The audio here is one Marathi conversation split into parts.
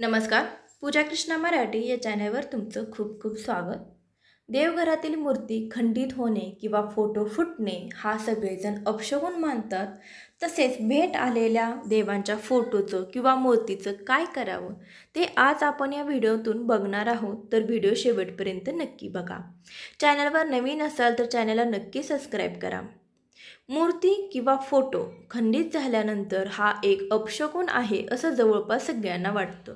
नमस्कार पूजा कृष्णा मराठी या चॅनलवर तुमचं खूप खूप स्वागत देवघरातील मूर्ती खंडित होणे किंवा फोटो फुटणे हा सगळेजण अपशगुन मानतात तसेच भेट आलेल्या देवांच्या फोटोचं किंवा मूर्तीचं काय करावं ते आज आपण या व्हिडिओतून बघणार आहोत तर व्हिडिओ शेवटपर्यंत नक्की बघा चॅनलवर नवीन असाल तर चॅनलला नक्की सबस्क्राईब करा मूर्ती किंवा फोटो खंडित झाल्यानंतर हा एक अपशकून आहे असं जवळपास सगळ्यांना वाटतं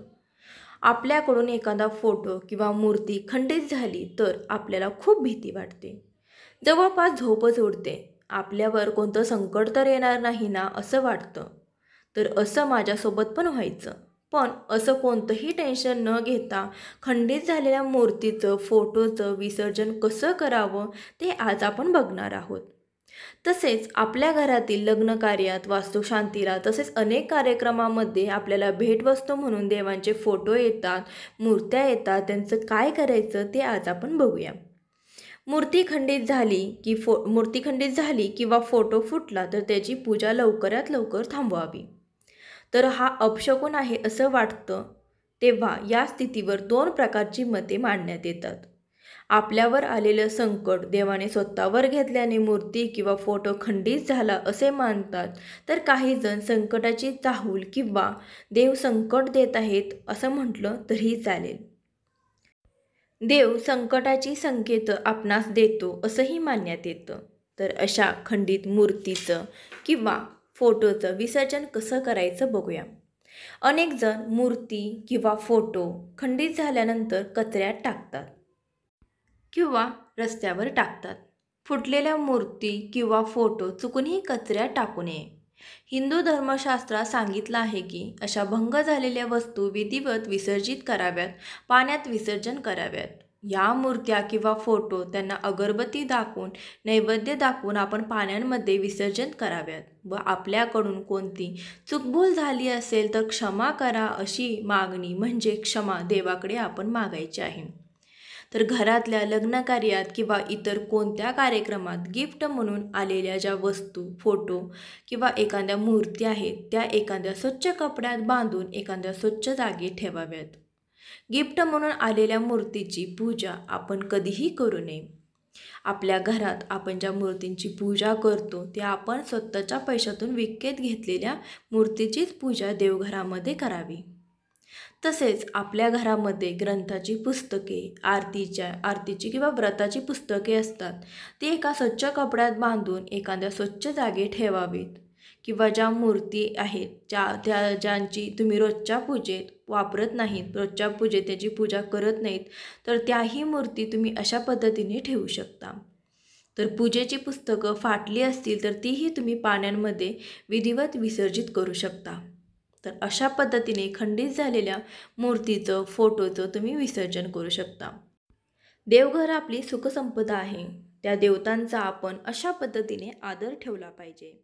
आपल्याकडून एखादा फोटो किंवा मूर्ती खंडित झाली तर आपल्याला खूप भीती वाटते जवळपास झोपच उडते आपल्यावर कोणतं संकट तर येणार नाही ना असं वाटतं तर असं माझ्यासोबत पण व्हायचं पण असं कोणतंही टेन्शन न घेता खंडित झालेल्या मूर्तीचं फोटोचं विसर्जन कसं करावं ते आज आपण बघणार आहोत तसेच आपल्या घरातील लग्नकार्यात वास्तुशांतीला तसेच अनेक कार्यक्रमामध्ये आपल्याला भेटवस्तू म्हणून देवांचे फोटो येतात मूर्त्या येतात त्यांचं काय करायचं ते आज आपण बघूया मूर्ती खंडित झाली की फो मूर्ती खंडित झाली किंवा फोटो फुटला तर त्याची पूजा लवकरात लवकर थांबवावी तर हा अपशकून आहे असं वाटतं तेव्हा या स्थितीवर दोन प्रकारची मते मांडण्यात येतात आपल्यावर आलेलं संकट देवाने स्वतःवर घेतल्याने मूर्ती किंवा फोटो खंडित झाला असे मानतात तर काहीजण संकटाची चाहूल किंवा देव संकट देत आहेत असं म्हटलं तरी चालेल देव संकटाची संकेत आपणास देतो असंही मानण्यात येतं तर अशा खंडित मूर्तीचं किंवा फोटोचं विसर्जन कसं करायचं बघूया अनेकजण मूर्ती किंवा फोटो खंडित झाल्यानंतर कचऱ्यात टाकतात किंवा रस्त्यावर टाकतात फुटलेल्या मूर्ती किंवा फोटो चुकूनही कचऱ्यात टाकू नये हिंदू धर्मशास्त्रात सांगितलं आहे की अशा भंग झालेल्या वस्तू विधिवत विसर्जित कराव्यात पाण्यात विसर्जन कराव्यात या मूर्त्या किंवा फोटो त्यांना अगरबत्ती दाखवून नैवेद्य दाखवून आपण पाण्यांमध्ये विसर्जन कराव्यात व आपल्याकडून कोणती चुकभूल झाली असेल तर क्षमा करा अशी मागणी म्हणजे क्षमा देवाकडे आपण मागायची आहे तर घरातल्या लग्नकार्यात किंवा इतर कोणत्या कार्यक्रमात गिफ्ट म्हणून आलेल्या ज्या वस्तू फोटो किंवा एखाद्या मूर्ती आहेत त्या एखाद्या स्वच्छ कपड्यात बांधून एखाद्या स्वच्छ जागी ठेवाव्यात गिफ्ट म्हणून आलेल्या मूर्तीची पूजा आपण कधीही करू नये आपल्या घरात आपण ज्या मूर्तींची पूजा करतो त्या आपण स्वतःच्या पैशातून विकत घेतलेल्या मूर्तीचीच पूजा देवघरामध्ये करावी तसेच आपल्या घरामध्ये ग्रंथाची पुस्तके आरतीच्या आरतीची किंवा व्रताची पुस्तके असतात ती एका स्वच्छ कपड्यात बांधून एखाद्या स्वच्छ जागे ठेवावीत किंवा ज्या मूर्ती आहेत ज्या त्या ज्यांची तुम्ही रोजच्या पूजेत वापरत नाहीत रोजच्या पूजेत त्याची पूजा करत नाहीत तर त्याही मूर्ती तुम्ही अशा पद्धतीने ठेवू शकता तर पूजेची पुस्तकं फाटली असतील तर तीही तुम्ही पाण्यांमध्ये विधिवत विसर्जित करू शकता तर अशा पद्धतीने खंडित झालेल्या मूर्तीचं फोटोचं तुम्ही विसर्जन करू शकता देवघर आपली सुखसंपदा आहे त्या देवतांचा आपण अशा पद्धतीने आदर ठेवला पाहिजे